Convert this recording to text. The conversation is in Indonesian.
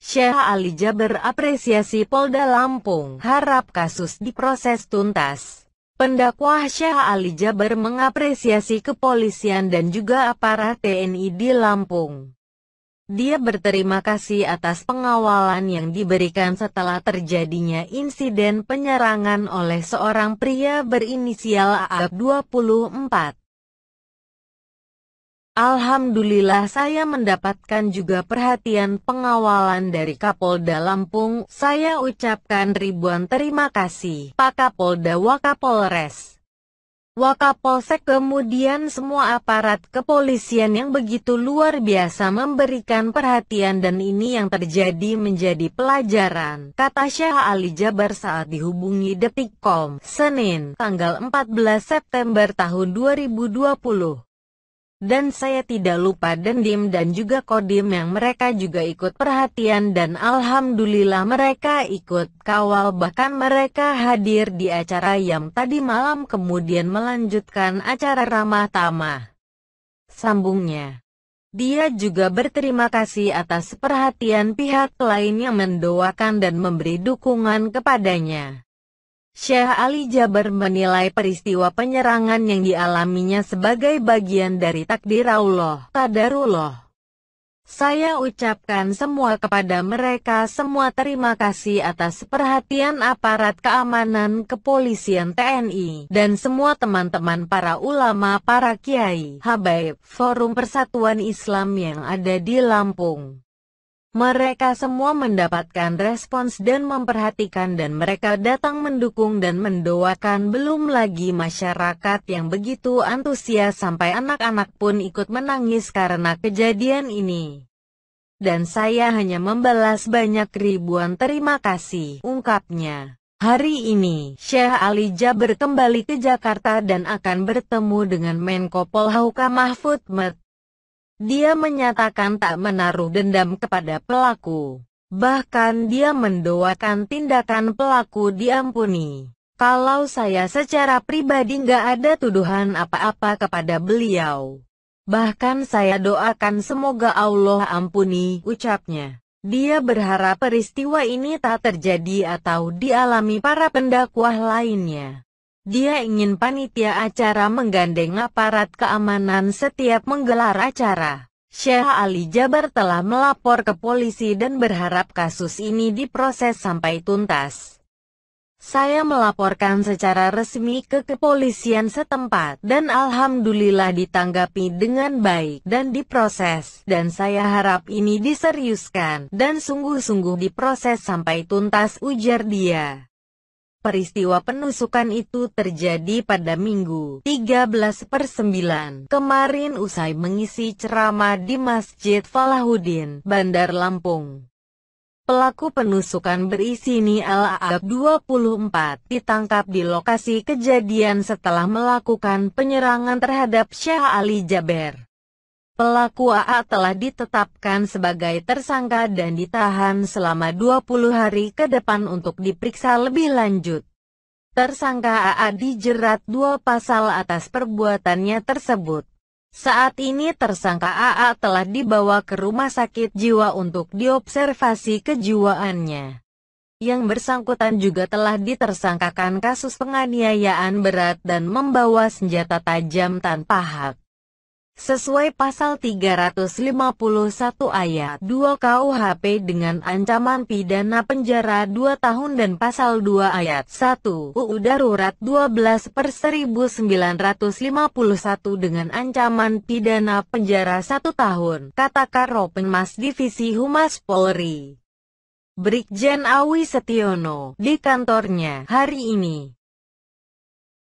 Syekh Ali Jaber apresiasi Polda Lampung, harap kasus diproses tuntas. Pendakwah Syekh Ali Jaber mengapresiasi kepolisian dan juga aparat TNI di Lampung. Dia berterima kasih atas pengawalan yang diberikan setelah terjadinya insiden penyerangan oleh seorang pria berinisial AAP 24. Alhamdulillah saya mendapatkan juga perhatian pengawalan dari Kapolda Lampung. Saya ucapkan ribuan terima kasih, Pak Kapolda Wakapolres. Wakapolsek kemudian semua aparat kepolisian yang begitu luar biasa memberikan perhatian dan ini yang terjadi menjadi pelajaran, kata Syah Ali Jabar saat dihubungi Detikkom, Senin, tanggal 14 September tahun 2020. Dan saya tidak lupa Dendim dan juga Kodim yang mereka juga ikut perhatian dan Alhamdulillah mereka ikut kawal bahkan mereka hadir di acara yang tadi malam kemudian melanjutkan acara ramah tamah. Sambungnya. Dia juga berterima kasih atas perhatian pihak lain yang mendoakan dan memberi dukungan kepadanya. Syekh Ali Jaber menilai peristiwa penyerangan yang dialaminya sebagai bagian dari takdir Allah, Tadarullah. Saya ucapkan semua kepada mereka semua terima kasih atas perhatian aparat keamanan kepolisian TNI dan semua teman-teman para ulama para kiai Habaib Forum Persatuan Islam yang ada di Lampung. Mereka semua mendapatkan respons dan memperhatikan dan mereka datang mendukung dan mendoakan belum lagi masyarakat yang begitu antusias sampai anak-anak pun ikut menangis karena kejadian ini. Dan saya hanya membalas banyak ribuan terima kasih, ungkapnya. Hari ini, Syekh Ali Jaber kembali ke Jakarta dan akan bertemu dengan Menko Polhukam Mahfud Met. Dia menyatakan tak menaruh dendam kepada pelaku. Bahkan dia mendoakan tindakan pelaku diampuni. Kalau saya secara pribadi nggak ada tuduhan apa-apa kepada beliau. Bahkan saya doakan semoga Allah ampuni, ucapnya. Dia berharap peristiwa ini tak terjadi atau dialami para pendakwah lainnya. Dia ingin panitia acara menggandeng aparat keamanan setiap menggelar acara. Syekh Ali Jabar telah melapor ke polisi dan berharap kasus ini diproses sampai tuntas. Saya melaporkan secara resmi ke kepolisian setempat dan alhamdulillah ditanggapi dengan baik dan diproses dan saya harap ini diseriuskan dan sungguh-sungguh diproses sampai tuntas ujar dia. Peristiwa penusukan itu terjadi pada Minggu 13 per 9 kemarin usai mengisi ceramah di Masjid Falahuddin, Bandar Lampung. Pelaku penusukan berisi Ni Al-Aab 24 ditangkap di lokasi kejadian setelah melakukan penyerangan terhadap Syah Ali Jaber. Pelaku AA telah ditetapkan sebagai tersangka dan ditahan selama 20 hari ke depan untuk diperiksa lebih lanjut. Tersangka AA dijerat dua pasal atas perbuatannya tersebut. Saat ini tersangka AA telah dibawa ke rumah sakit jiwa untuk diobservasi kejiwaannya. Yang bersangkutan juga telah ditersangkakan kasus penganiayaan berat dan membawa senjata tajam tanpa hak sesuai pasal 351 ayat 2 KUHP dengan ancaman pidana penjara 2 tahun dan pasal 2 ayat 1 UU Darurat 12 per 1951 dengan ancaman pidana penjara 1 tahun, kata Karo Penmas Divisi Humas Polri. Brigjen Awi Setiono, di kantornya, hari ini.